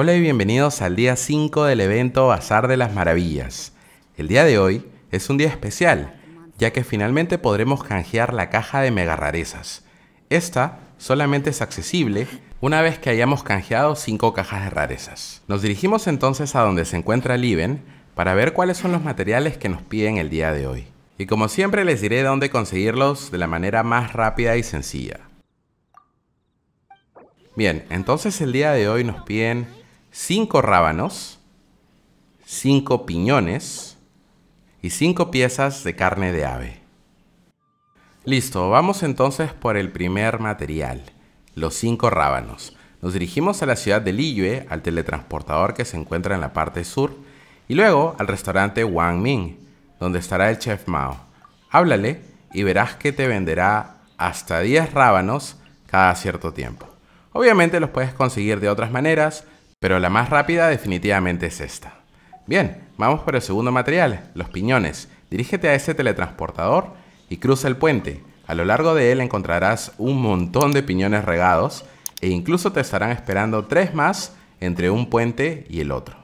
Hola y bienvenidos al día 5 del evento Bazar de las Maravillas. El día de hoy es un día especial, ya que finalmente podremos canjear la caja de mega rarezas. Esta solamente es accesible una vez que hayamos canjeado 5 cajas de rarezas. Nos dirigimos entonces a donde se encuentra Liven para ver cuáles son los materiales que nos piden el día de hoy. Y como siempre les diré dónde conseguirlos de la manera más rápida y sencilla. Bien, entonces el día de hoy nos piden cinco rábanos, cinco piñones y cinco piezas de carne de ave. Listo, vamos entonces por el primer material, los cinco rábanos. Nos dirigimos a la ciudad de Liyue, al teletransportador que se encuentra en la parte sur, y luego al restaurante Wang Ming, donde estará el chef Mao. Háblale y verás que te venderá hasta 10 rábanos cada cierto tiempo. Obviamente los puedes conseguir de otras maneras, pero la más rápida definitivamente es esta. Bien, vamos por el segundo material, los piñones. Dirígete a ese teletransportador y cruza el puente. A lo largo de él encontrarás un montón de piñones regados e incluso te estarán esperando tres más entre un puente y el otro.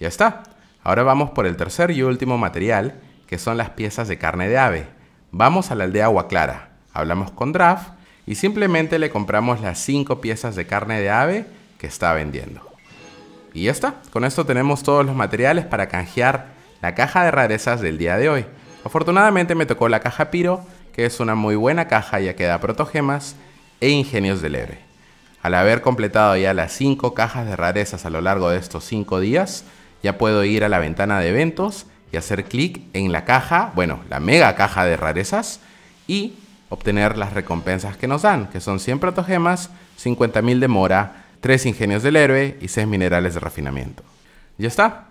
Ya está. Ahora vamos por el tercer y último material, que son las piezas de carne de ave. Vamos a la aldea Agua Clara, hablamos con Draft y simplemente le compramos las cinco piezas de carne de ave que está vendiendo. Y ya está, con esto tenemos todos los materiales para canjear la caja de rarezas del día de hoy. Afortunadamente me tocó la caja Piro, que es una muy buena caja ya que da protogemas e ingenios de leve. Al haber completado ya las 5 cajas de rarezas a lo largo de estos 5 días, ya puedo ir a la ventana de eventos y hacer clic en la caja, bueno, la mega caja de rarezas y obtener las recompensas que nos dan, que son 100 protogemas, 50.000 de mora, 3 ingenios del héroe y 6 minerales de refinamiento. Ya está.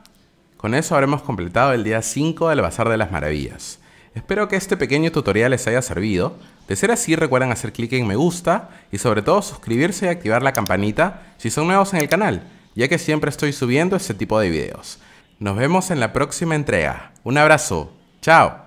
Con eso habremos completado el día 5 del Bazar de las Maravillas. Espero que este pequeño tutorial les haya servido. De ser así recuerden hacer clic en me gusta y sobre todo suscribirse y activar la campanita si son nuevos en el canal, ya que siempre estoy subiendo este tipo de videos. Nos vemos en la próxima entrega. Un abrazo. Chao.